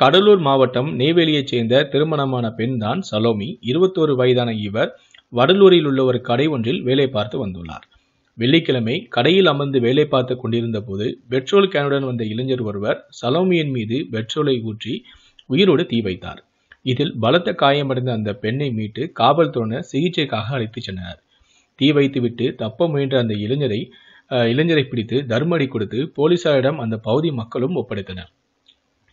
கடலூர் மாவட்டம் நெய்வேலியைச் சேர்ந்த திருமணமான பெண் தான் சலோமி இருபத்தோரு வயதான இவர் வடலூரில் உள்ள ஒரு கடை ஒன்றில் வேலை பார்த்து வந்துள்ளார் வெள்ளிக்கிழமை கடையில் அமர்ந்து வேலை பார்த்து கொண்டிருந்த போது பெட்ரோல் கேனுடன் வந்த இளைஞர் ஒருவர் சலோமியின் மீது பெட்ரோலை ஊற்றி உயிரோடு தீ வைத்தார் இதில் பலத்த காயமடைந்த அந்த பெண்ணை மீட்டு காவல்துறையினர் சிகிச்சைக்காக அழைத்துச் சென்றனர் தீ வைத்துவிட்டு தப்ப முயன்ற அந்த இளைஞரை இளைஞரை பிடித்து தர்மடி கொடுத்து போலீசாரிடம் அந்த பகுதி மக்களும் ஒப்படைத்தனர்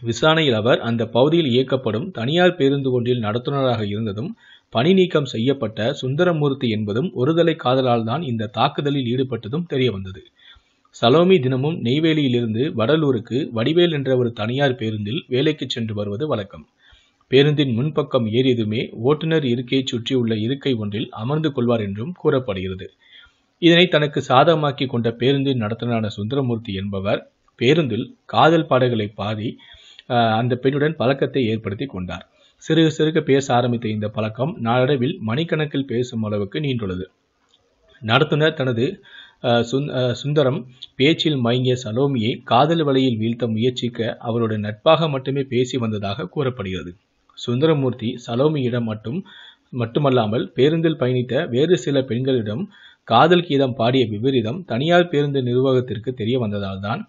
விசாரணையில் அவர் அந்த பகுதியில் இயக்கப்படும் தனியார் பேருந்து ஒன்றில் நடத்துனராக இருந்ததும் பணி நீக்கம் செய்யப்பட்ட சுந்தரமூர்த்தி என்பதும் ஒருதலை காதலால் தான் இந்த தாக்குதலில் ஈடுபட்டதும் தெரியவந்தது சலோமி தினமும் நெய்வேலியிலிருந்து வடலூருக்கு வடிவேல் என்ற ஒரு தனியார் பேருந்தில் வேலைக்கு சென்று வருவது வழக்கம் பேருந்தின் முன்பக்கம் ஏறியதுமே ஓட்டுநர் இருக்கையை சுற்றியுள்ள இருக்கை ஒன்றில் அமர்ந்து கொள்வார் என்றும் கூறப்படுகிறது இதனை தனக்கு சாதகமாக்கி கொண்ட பேருந்தின் நடத்தினரான சுந்தரமூர்த்தி என்பவர் பேருந்தில் காதல் பாடல்களை பாதி அந்த பெண்ணுடன் பழக்கத்தை ஏற்படுத்தி கொண்டார் சிறுக சிறுக பேச ஆரம்பித்த இந்த பழக்கம் நாளடைவில் மணிக்கணக்கில் பேசும் அளவுக்கு நீண்டுள்ளது நடத்துனர் தனது சுந்தரம் பேச்சில் மயங்கிய சலோமியை காதல் வலையில் வீழ்த்த முயற்சிக்க அவருடைய நட்பாக மட்டுமே பேசி வந்ததாக கூறப்படுகிறது சுந்தரமூர்த்தி சலோமியிடம் மட்டும் மட்டுமல்லாமல் பேருந்தில் பயணித்த வேறு சில பெண்களிடம் காதல் கீதம் பாடிய விபரீதம் தனியார் பேருந்து நிர்வாகத்திற்கு தெரிய வந்ததால் தான்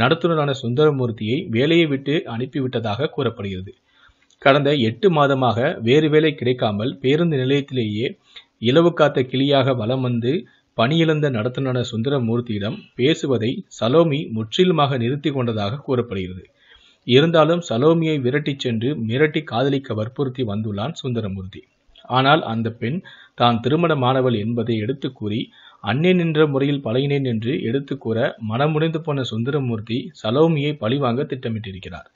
நடத்துனரான சுந்தரமூர்த்தியை வேலையை விட்டு அனுப்பிவிட்டதாக கூறப்படுகிறது கடந்த எட்டு மாதமாக வேறு வேலை கிடைக்காமல் பேருந்து நிலையத்திலேயே இலவு காத்த கிளியாக வலம் வந்து பணியிழந்த நடத்துனரான சுந்தரமூர்த்தியிடம் பேசுவதை சலோமி முற்றிலுமாக நிறுத்தி கொண்டதாக கூறப்படுகிறது இருந்தாலும் சலோமியை விரட்டிச் சென்று மிரட்டி காதலிக்க வற்புறுத்தி வந்துள்ளான் சுந்தரமூர்த்தி ஆனால் அந்த பெண் தான் திருமணமானவள் என்பதை எடுத்து கூறி அன்னே நின்ற முறையில் பழகினேன் என்று எடுத்து கூற மனமுடைந்து போன சுந்தரமூர்த்தி சலோமியை பழிவாங்க திட்டமிட்டிருக்கிறார்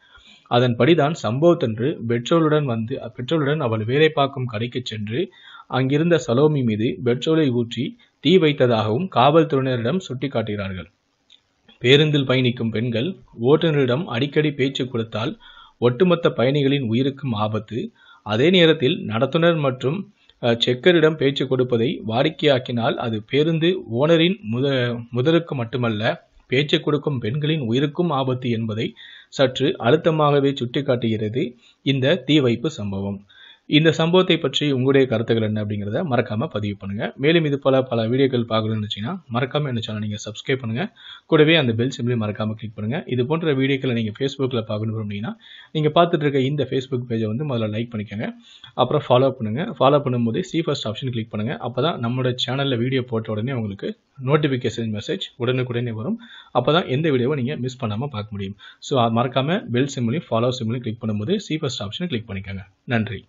அதன்படிதான் சம்பவத்தன்று பெட்ரோலுடன் வந்து பெட்ரோலுடன் அவள் வேலை பார்க்கும் கடைக்கு சென்று அங்கிருந்த சலோமி மீது பெட்ரோலை ஊற்றி தீ வைத்ததாகவும் காவல்துறையினரிடம் சுட்டிக்காட்டுகிறார்கள் பேருந்தில் பயணிக்கும் பெண்கள் ஓட்டுநரிடம் அடிக்கடி பேச்சு கொடுத்தால் ஒட்டுமொத்த பயணிகளின் உயிருக்கும் ஆபத்து அதே நேரத்தில் நடத்துனர் மற்றும் செக்கரிடம் பேச்சு கொடுப்பதை வாடிக்கையாக்கினால் அது பேருந்து ஓனரின் முத முதலுக்கு மட்டுமல்ல பேச்சு கொடுக்கும் பெண்களின் உயிருக்கும் ஆபத்து என்பதை சற்று அழுத்தமாகவே சுட்டிக்காட்டுகிறது இந்த தீ வைப்பு சம்பவம் இந்த சம்பவத்தை பற்றி உங்களுடைய கருத்துக்கள் என்ன அப்படிங்கிறத மறக்காமல் பதிவு பண்ணுங்கள் மேலும் இது போல் பல வீடியோக்கள் பார்க்கணும்னு நினச்சிங்கன்னா மறக்காமல் என்ன சேனல் நீங்கள் சப்ஸ்கிரைப் பண்ணுங்கள் கூடவே அந்த பெல் சிம்பிளி மறக்காமல் கிளிக் பண்ணுங்கள் இது போன்ற வீடியோக்களை நீங்கள் ஃபேஸ்புக்கில் பார்க்கணும் அப்படின்னா நீங்கள் பார்த்துட்டு இருக்க இந்த ஃபேஸ்புக் பேஜை வந்து முதல்ல லைக் பண்ணிக்கோங்க அப்புறம் ஃபாலோ பண்ணுங்கள் ஃபாலோ பண்ணும்போது சி ஃபஸ்ட் ஆப்ஷன் கிளிக் பண்ணுங்கள் அப்போ தான் நம்மளோட சேனலில் வீடியோ போட்ட உடனே உங்களுக்கு நோட்டிஃபிகேஷன் மெசேஜ் உடனுக்குடனே வரும் அப்போ தான் எந்த வீடியோவை நீங்கள் மிஸ் பண்ணாமல் பார்க்க முடியும் ஸோ மறக்காமல் பெல் சிம்பிளையும் ஃபாலோ சிம்பிளையும் கிளிக் பண்ணும்போது சி ஃபஸ்ட் ஆப்ஷன் கிளிக் பண்ணிக்கோங்க நன்றி